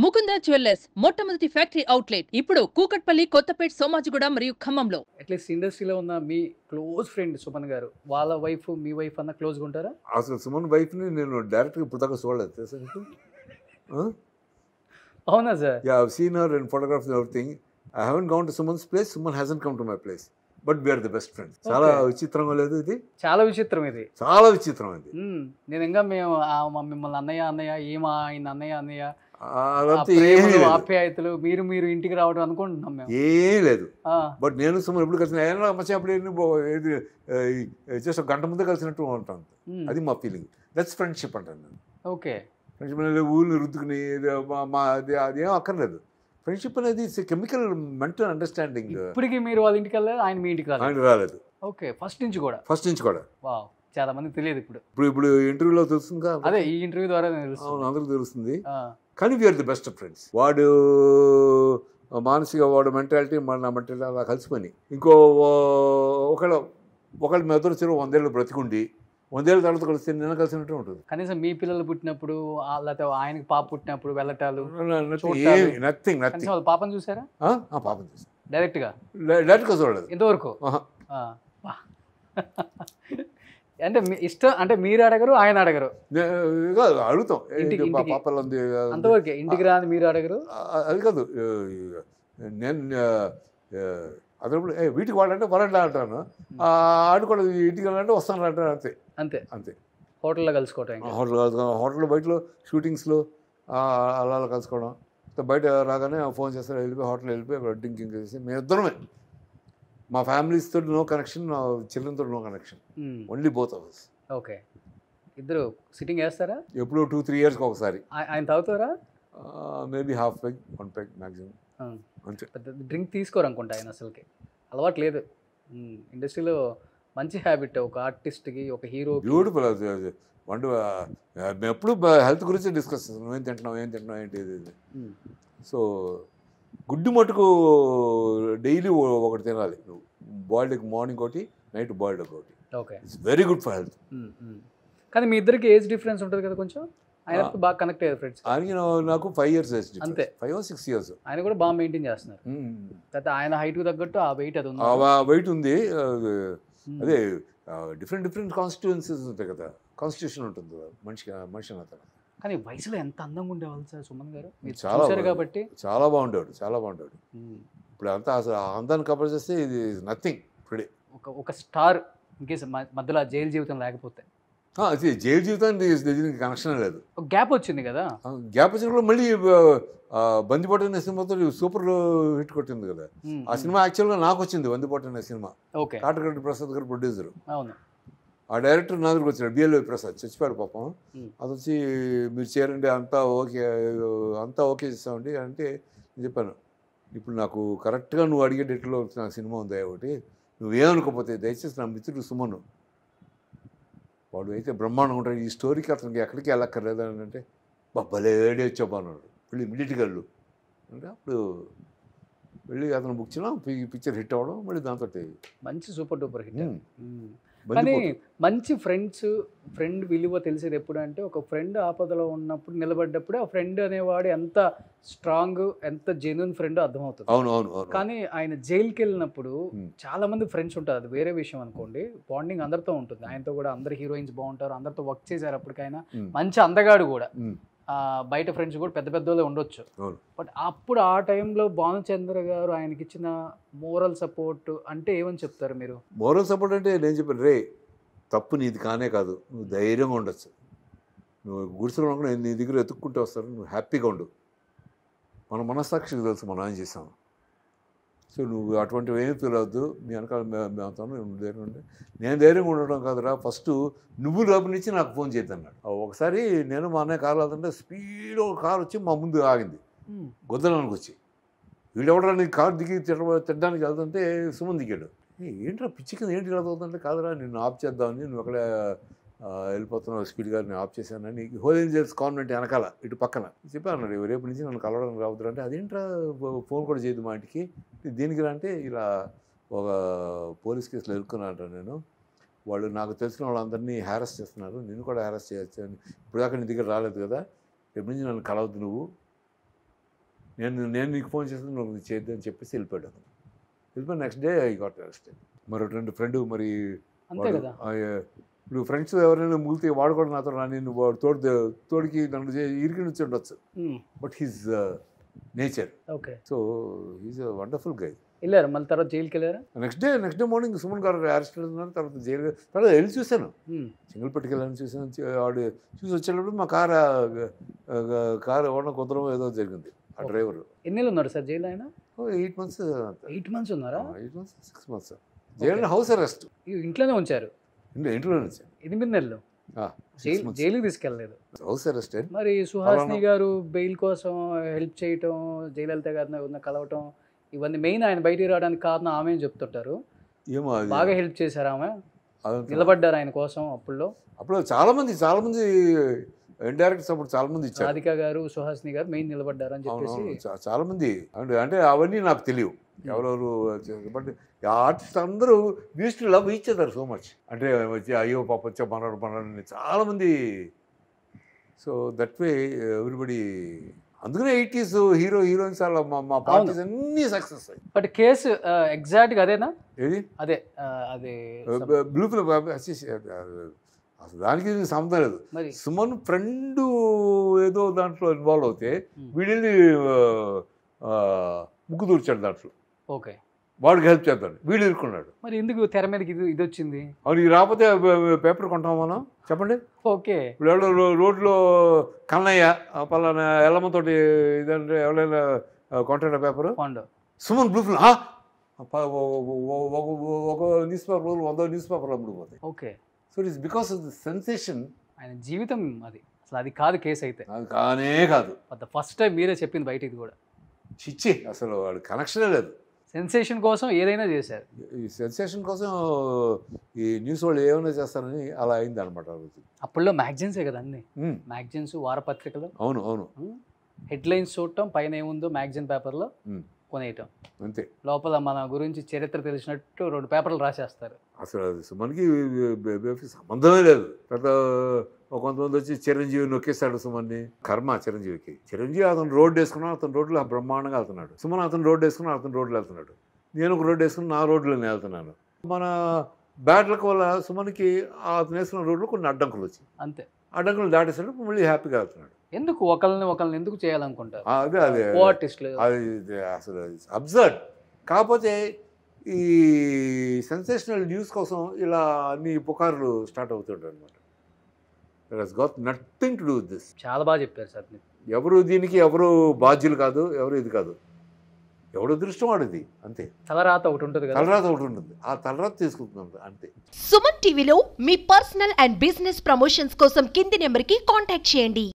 Mukunda jewellers మొట్టమొదటి factory outlet ఇప్పుడు కూకట్పల్లి కొత్తపేట సోమాజిగూడ మరియు ఖమ్మంలో అట్లీస్ట్ ఇండస్ట్రీలో ఉన్న మీ క్లోజ్ ఫ్రెండ్ సుమన్ గారు వాళ్ళ వైఫ్ మీ వైఫ్ అన్న క్లోజ్గా ఉంటారా అసలు సుమన్ వైఫ్ని నేను డైరెక్ట్గా ఇప్పుడు దాకా చూడలేదు తెలుసా అవునా sir yeah have seen her and photographs everything I haven't gone to Suman's place Suman hasn't come to my place but we're the best friends చాలా విచిత్రంగా లేదు ఇది చాలా విచిత్రం ఇది చాలా విచిత్రం ఇది hmm. నేను ఇంకా మేము మిమ్మల్ని అన్నయ్య అన్నయ్య ఏమా ఆయన అన్నయ్య అన్నయ్య ఆప్యాయతలు మీరు మీరు ఇంటికి రావడం అనుకుంటున్నాం మేము ఏం లేదు బట్ నేను సుమారు ఎప్పుడు కలిసిన ఏమన్నా మచ్చ అప్పుడు జస్ట్ గంట ముందే కలిసినట్టు ఉంటాను అది మా ఫీలింగ్ దట్స్ ఫ్రెండ్షిప్ అంటాను నేను ఓకే ఫ్రెండ్షిప్ అనేది ఊళ్ళని రుద్దుకుని మా అది అదేం అక్కర్లేదు ఫ్రెండ్షిప్ అనేది కెమికల్ మెంటల్ అండర్స్టాండింగ్ ఇప్పటికీ మీరు వాళ్ళ ఇంటికి వెళ్ళలేదు ఆయన మీ ఇంటికి ఆయన రాలేదు ఓకే ఫస్ట్ నుంచి కూడా ఫస్ట్ నుంచి కూడా వావ్ చాలా మంది తెలియదు ఇప్పుడు ఇప్పుడు ఇప్పుడు ఇంటర్వ్యూలో తెలుస్తుంది అదే ఈ ఇంటర్వ్యూ ద్వారా అవును అందరికి తెలుస్తుంది కానీ వీఆర్ ది బెస్ట్ ఫ్రెండ్స్ వాడు మానసిక వాడు మెంటాలిటీ మన నా మెంటాలిటీ అలా కలిసిపోయి ఇంకో ఒకళ్ళ ఒకళ్ళ మెదడు చెరువు వందేళ్ళు బ్రతికుండి వందేళ్ళ తర్వాత కలిసి నిన్న కలిసినట్టు ఉంటుంది కనీసం మీ పిల్లలు పుట్టినప్పుడు లేకపోతే ఆయనకి పాప పుట్టినప్పుడు వెళ్ళటాలు నథింగ్ నథింగ్ పాపం చూసారా పాపం చూసారు డైరెక్ట్గా డైరెక్ట్గా చూడలేదు ఇంతవరకు అంటే ఇష్టం అంటే మీరు అడగరు ఆయన అడగరు కాదు అడుగుతాం ఇంటికి పాపలు ఉంది అంతవరకే ఇంటికి రాని మీరు అడగరు అది కాదు నేను అదనప్పుడు వీటికి వాడంటే వరండి అంటాను ఆడుకోవడం ఇంటికి వెళ్ళాలంటే వస్తాను అంటాను అంతే అంతే అంతే హోటల్లో కలుసుకోవటం హోటల్ కలుసుకోవడం హోటల్ బయటలో షూటింగ్స్లో అలా కలుసుకోవడం బయట రాగానే ఫోన్ చేస్తారు వెళ్ళిపోయి హోటల్ వెళ్ళిపోయి డ్రింకింగ్ చేసి మేము ఇద్దరమే మా ఫ్యామిలీస్ తోటి నో కనెక్షన్ మా చిల్డ్రన్తో no connection only both of us okay ఇద్దరు సిట్టింగ్ వేస్తారా ఎప్పుడో టూ త్రీ ఇయర్స్కి ఒకసారి ఆయన తాగుతారా maybe half peg one peg maximum drink తీసుకోరనుకుంటా ఆయన అసలుకి అలవాటు లేదు hmm. ఇండస్ట్రీలో మంచి హ్యాబిట్ ఒక ఆర్టిస్ట్కి ఒక హీరో బ్యూటిఫుల్ వండు మేము ఎప్పుడు హెల్త్ గురించి డిస్కస్ చేస్తాం ఏం తింటున్నావు ఏం తింటున్నావు ఏంటి ఇది సో గుడ్డు మటుకు డైలీ ఒకటి తినాలి బాయిల్డ్ మార్నింగ్ ఒకటి నైట్ బాయిల్డ్ ఒకటి okay it's very good for health కానీ మీ ఇద్దరికి ఏజ్ డిఫరెన్స్ ఉంటుంది కదా కొంచెం ఆయన బాగా కనెక్ట్ అయ్యారు ఫ్రెండ్స్ ఆయనకి నాకు ఫైవ్ ఇయర్స్ ఏజ్ అంతే ఫైవ్ ఆర్ సిక్స్ ఇయర్స్ ఆయన కూడా బాగా మెయింటైన్ చేస్తున్నారు తర్వాత ఆయన హైట్కి తగ్గట్టు ఆ వెయిట్ అది ఉంది ఆ వెయిట్ ఉంది అదే డిఫరెంట్ డిఫరెంట్ కాన్స్టిట్యువెన్సీస్ ఉంటాయి కదా కాన్స్టిట్యూషన్ ఉంటుంది మనిషికి మనిషి అతను కానీ వయసులో ఎంత అందంగా ఉండేవాళ్ళు సార్ సుమన్ గారు మీరు కాబట్టి చాలా బాగుండేవాడు చాలా బాగుండేవాడు ఇప్పుడు అంతా అసలు ఆ అందాన్ని కవర్ చేస్తే ఇది నథింగ్ ఇప్పుడే ఒక ఒక స్టార్ ఇన్కేస్ మధ్యలో జైలు జీవితం లేకపోతే అది జైలు జీవితానికి కనెక్షన్ లేదు గ్యాప్ వచ్చింది కదా గ్యాప్ వచ్చిన కూడా మళ్ళీ బందిపోట అనే సినిమాతో సూపర్ హిట్ కొట్టింది కదా ఆ సినిమా యాక్చువల్గా నాకు వచ్చింది బందిపోట అనే సినిమా ఓకే కాటగడ్డ ప్రసాద్ గారు ప్రొడ్యూసర్ అవును ఆ డైరెక్టర్ నా దగ్గరకు వచ్చాడు బిఎల్ఓ ప్రసాద్ చచ్చిపోయాడు పాపం అది వచ్చి మీరు చేరండి అంతా ఓకే అంతా ఓకే చేస్తామండి అంటే చెప్పాను ఇప్పుడు నాకు కరెక్ట్గా నువ్వు అడిగే డేట్లో నాకు సినిమా ఉంది ఒకటి నువ్వేమనుకోపోతే దయచేసి నా మిత్రుడు సుమను వాడు అయితే బ్రహ్మాండం ఉంటాడు ఈ స్టోరీకి అతనికి ఎక్కడికి వెళ్ళక్కర్లేదు అని అంటే భలే వేడి వచ్చామన్నాడు వెళ్ళి ఇమ్మీడియట్గా వెళ్ళు అంటే అప్పుడు వెళ్ళి అతను బుక్ చేయడం పిక్చర్ హిట్ అవ్వడం మళ్ళీ దాంతో మంచి సూపర్ డూపర్ హిట్ కానీ మంచి ఫ్రెండ్స్ ఫ్రెండ్ విలువ తెలిసేది ఎప్పుడు అంటే ఒక ఫ్రెండ్ ఆపదలో ఉన్నప్పుడు నిలబడ్డప్పుడే ఆ ఫ్రెండ్ అనేవాడు ఎంత స్ట్రాంగ్ ఎంత జెన్యున్ ఫ్రెండ్ అర్థమవుతుంది అవును అవును కానీ ఆయన జైలుకి వెళ్ళినప్పుడు చాలా మంది ఫ్రెండ్స్ ఉంటారు అది వేరే విషయం అనుకోండి బాండింగ్ అందరితో ఉంటుంది ఆయనతో కూడా అందరు హీరోయిన్స్ బాగుంటారు అందరితో వర్క్ చేశారు అప్పటికైనా మంచి అందగాడు కూడా బయట ఫ్రెండ్స్ కూడా పెద్ద పెద్దోళ్ళే ఉండొచ్చు బట్ అప్పుడు ఆ టైంలో భానుచంద్ర గారు ఆయనకి ఇచ్చిన మోరల్ సపోర్ట్ అంటే ఏమని చెప్తారు మీరు మోరల్ సపోర్ట్ అంటే నేను చెప్పాను రే తప్పు నీది కానే కాదు నువ్వు ధైర్యంగా ఉండొచ్చు నువ్వు గుడిసెలో నీ దగ్గర ఎత్తుక్కుంటూ వస్తారు నువ్వు హ్యాపీగా ఉండు మన మనస్సాక్షికి తెలుసు మనం ఏం చేసాము సో నువ్వు అటువంటివి ఏమి పిలవద్దు మీ వెనకాల మేము అవుతాను నువ్వు ధైర్యం ఉండే నేను ధైర్యంగా ఉండడం కాదురా ఫస్ట్ నువ్వు లోపల నుంచి నాకు ఫోన్ చేయొద్దన్నాడు ఒకసారి నేను మా అన్నయ్య కారు వెళ్తుంటే స్పీడ్ ఒక కారు వచ్చి మా ముందు ఆగింది గొద్దలానికి వచ్చి వీళ్ళు నీకు కారు దిగి తిట్ట తిట్టడానికి వెళ్తుంటే సుమన్ దిగాడు ఏంట్రా పిచ్చికి ఏంటి ఇలా కాదురా నిన్ను ఆఫ్ చేద్దామని నువ్వు అక్కడ వెళ్ళిపోతున్నావు స్పీడ్ గారిని ఆఫ్ చేశానని హోల్ ఏంజల్స్ కాన్వెంట్ వెనకాల ఇటు పక్కన చెప్పాను రేపు నుంచి నన్ను కలవడం రావద్దు అంటే అదేంట్రా ఫోన్ కూడా చేయదు మా ఇంటికి దీనికి అంటే ఇలా ఒక పోలీస్ కేసులో ఎదుర్కొన్నాట నేను వాళ్ళు నాకు తెలిసిన వాళ్ళందరినీ హ్యారస్ చేస్తున్నారు నేను కూడా హ్యారస్ చేయొచ్చు ఇప్పుడు దాకా నీ దగ్గర రాలేదు కదా రేపు నుంచి నన్ను కలవద్దు నువ్వు నేను నేను నీకు ఫోన్ చేస్తాను నువ్వు చేయొద్దు అని చెప్పేసి వెళ్ళిపోయాడు వెళ్ళిపోయి next day I got arrested మరొక రెండు ఫ్రెండ్ మరి నువ్వు ఫ్రెండ్స్ ఎవరైనా మిగిలితే వాడు కూడా నాతో నేను నువ్వు తోడు తోడికి నన్ను ఇరికి నుంచి ఉండొచ్చు but he's nature okay so he's wonderful guy వెళ్ళారు మళ్ళీ తర్వాత జైలుకి వెళ్ళారు next day next day morning Suman గారు అరెస్ట్ అవుతున్నారు తర్వాత జైలు తర్వాత వెళ్ళి చూశాను hmm. సింగిల్ పట్టుకెళ్ళాలని చూశాను వాడు చూసి వచ్చేటప్పుడు మా కార్ కార్ ఓడ కుదరం ఏదో జరిగింది ఆ డ్రైవర్ ఎన్ని ఉన్నారు సార్ జైలు ఆయన ఎయిట్ మంత్స్ ఎయిట్ మంత్స్ ఉన్నారా ఎయిట్ మంత్స్ సిక్స్ మంత్స్ జైలు హౌస్ అరెస్ట్ ఇంట్లోనే ఉంచారు ఇంట్లో ఇంట్లో ఎనిమిది నెలలు జైలుకి తీసుకెళ్ళలేదు హౌస్ అరెస్టెడ్ మరి సుహాసిని గారు బెయిల్ కోసం హెల్ప్ చేయటం జయలలిత గారిని ఉన్న కలవటం ఇవన్నీ మెయిన్ ఆయన బయటికి రావడానికి కారణం ఆమె అని చెప్తుంటారు ఏమో బాగా హెల్ప్ చేశారు ఆమె నిలబడ్డారు ఆయన కోసం అప్పుడులో అప్పుడు చాలా మంది చాలా మంది ఇండైరెక్ట్ సపోర్ట్ చాలా మంది ఇచ్చారు రాధిక గారు సుహాసిని గారు మెయిన్ నిలబడ్డారు అని చెప్పేసి చాలా మంది అంటే అవన్నీ నాకు తెలియవు ఎవరెవరు బట్ ఆర్టిస్ట్ అందరూ we still love each other so much అంటే అయ్యో పాపచ్చ మనడు మనడు చాలామంది సో దట్ వే ఎవ్రీబడి అందుకనే ఎయిటీస్ హీరో హీరోయిన్స్ అలా మా మా పార్టీస్ అన్ని సక్సెస్ అయ్యాయి బట్ కేసు ఎగ్జాక్ట్గా అదేనా ఏది అదే అదే బ్లూ uh, uh, uh, అసలు దానికి సంబంధం లేదు సుమన్ ఫ్రెండ్ ఏదో దాంట్లో ఇన్వాల్వ్ అవుతే hmm. వీడిని ముక్కు దూర్చాడు దాంట్లో ఓకే వాడికి హెల్ప్ చేద్దాడు వీడు ఇరుక్కున్నాడు మరి ఎందుకు తెర మీదకి ఇది ఇది వచ్చింది అవును ఇది రాకపోతే పేపర్ కొంటాం మనం చెప్పండి ఓకే ఇప్పుడు రోడ్లో కన్నయ్య పలానా ఎల్లమ్మతోటి ఇదంటే ఎవరైనా కొంటాడా పేపర్ సుమన్ బ్లూ ఒక న్యూస్ పేపర్ రోజు వంద న్యూస్ పేపర్లు పోతే okay so it's because of the sensation ఆయన జీవితం అది అసలు అది కాదు కేసు అయితే అది కానే కాదు ఫస్ట్ టైం మీరే చెప్పింది బయట ఇది కూడా చిచ్చి అసలు వాడు కనెక్షనే లేదు సెన్సేషన్ కోసం ఏదైనా చేశారు ఈ సెన్సేషన్ కోసం ఈ న్యూస్ వాళ్ళు ఏమైనా చేస్తారని అలా అయింది అనమాట అప్పుల్లో మ్యాగజైన్సే కదా అన్ని మ్యాగజైన్స్ వారపత్రికలు అవును అవును హెడ్లైన్స్ చూడటం పైన ఏముందో మ్యాగజైన్ పేపర్లో కొనేయటం అంతే లోపల మన గురించి చరిత్ర తెలిసినట్టు రెండు పేపర్లు రాసేస్తారు అసలు సుమన్కి సంబంధమే లేదు తర్వాత కొంతమంది వచ్చి చిరంజీవి నొక్కేస్తాడు సుమన్ని కర్మ చిరంజీవికి చిరంజీవి అతను రోడ్డు వేసుకున్నాడు అతను రోడ్లు బ్రహ్మాండంగా వెళ్తున్నాడు సుమన్ అతను రోడ్డు వేసుకున్నాడు అతను రోడ్లు వెళ్తున్నాడు నేను ఒక రోడ్డు వేసుకుని నా రోడ్లు వెళ్తున్నాను మన బ్యాట్లకు వల్ల సుమన్కి అతను వేసుకున్న రోడ్లు కొన్ని అడ్డంకులు వచ్చాయి అంతే అడ్డంకులు దాటేసరికి మళ్ళీ హ్యాపీగా వెళ్తున్నాడు ఎందుకు ఒకరిని ఒకరిని ఎందుకు చేయాలనుకుంటారు అదే అదే అది అసలు అబ్జర్డ్ కాకపోతే ఈ సెన్సేషనల్ న్యూస్ కోసం ఇలా అన్ని పుకారులు స్టార్ట్ అవుతుంటారు అనమాట got nothing to do this చాలా బాగా చెప్పారు సార్ ఎవరు దీనికి ఎవరు బాధ్యులు కాదు ఎవరు ఇది కాదు ఎవడు దృష్టం వాడిది అంతే తలరాత ఒకటి ఉంటుంది తలరాత ఒకటి ఉంటుంది ఆ తలరాత తీసుకుంటుంది అంతే సుమన్ టీవీలో మీ పర్సనల్ అండ్ బిజినెస్ ప్రమోషన్స్ కోసం కింది నెంబర్కి కాంటాక్ట్ చేయండి